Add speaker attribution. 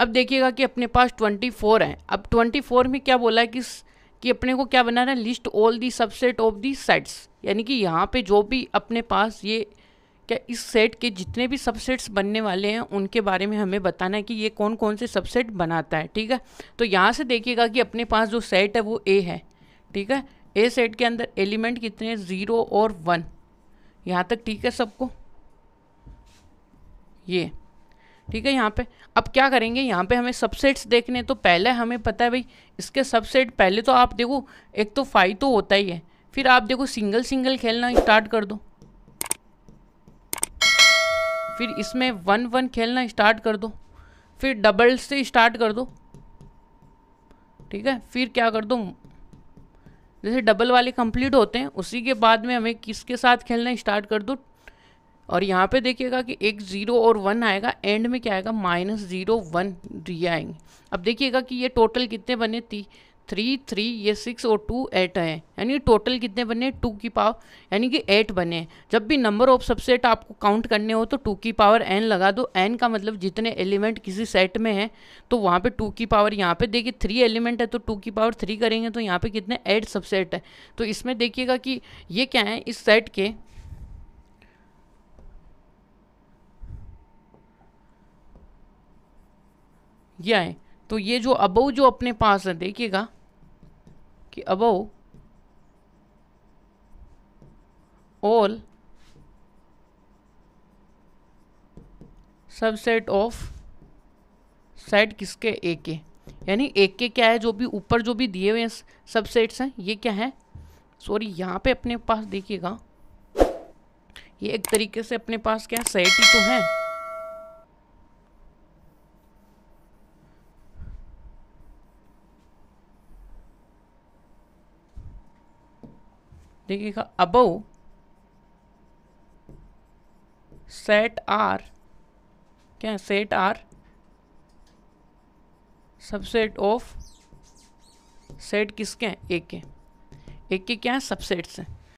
Speaker 1: अब देखिएगा कि अपने पास ट्वेंटी फोर हैं अब ट्वेंटी फोर में क्या बोला है कि कि अपने को क्या बनाना है list all the subset of the sets यानी कि यहाँ पे जो भी अपने पास ये क्या इस सेट के जितने भी सबसेट्स बनने वाले हैं उनके बारे में हमें बताना है कि ये कौन कौन से सबसेट बनाता है ठीक है तो यहाँ से देखिएगा कि अपने पास जो सेट है वो ए है ठीक है ए सेट के अंदर एलिमेंट कितने हैं ज़ीरो और वन यहाँ तक ठीक है सबको ये ठीक है यहाँ पे अब क्या करेंगे यहाँ पे हमें सबसेट्स देखने तो पहले हमें पता है भाई इसके सबसेट पहले तो आप देखो एक तो फाइव तो होता ही है फिर आप देखो सिंगल सिंगल खेलना स्टार्ट कर दो फिर इसमें वन वन खेलना स्टार्ट कर दो फिर डबल से स्टार्ट कर दो ठीक है फिर क्या कर दो जैसे डबल वाले कंप्लीट होते हैं उसी के बाद में हमें किसके साथ खेलना स्टार्ट कर दो और यहाँ पे देखिएगा कि एक ज़ीरो और वन आएगा एंड में क्या आएगा माइनस ज़ीरो वन ये आएंगे अब देखिएगा कि ये टोटल कितने बने थी थ्री थ्री ये सिक्स और टू एट है यानी टोटल कितने बने टू की पावर यानी कि एट बने जब भी नंबर ऑफ सबसेट आपको काउंट करने हो तो टू की पावर एन लगा दो एन का मतलब जितने एलिमेंट किसी सेट में है तो वहाँ पे टू की पावर यहाँ पे देखिए थ्री एलिमेंट है तो टू की पावर थ्री करेंगे तो यहाँ पे कितने एट सबसेट है तो इसमें देखिएगा कि ये क्या है इस सेट के ये आए तो ये जो अबव जो अपने पास है देखिएगा कि above all subset of set किसके ए के यानी ए के क्या है जो भी ऊपर जो भी दिए हुए सबसेट्स हैं ये क्या है सॉरी यहाँ पे अपने पास देखिएगा ये एक तरीके से अपने पास क्या सेट ही तो है देखिएगा अबव सेट आर क्या है set R subset of set किसके हैं ए के ए के क्या है सबसेट्स हैं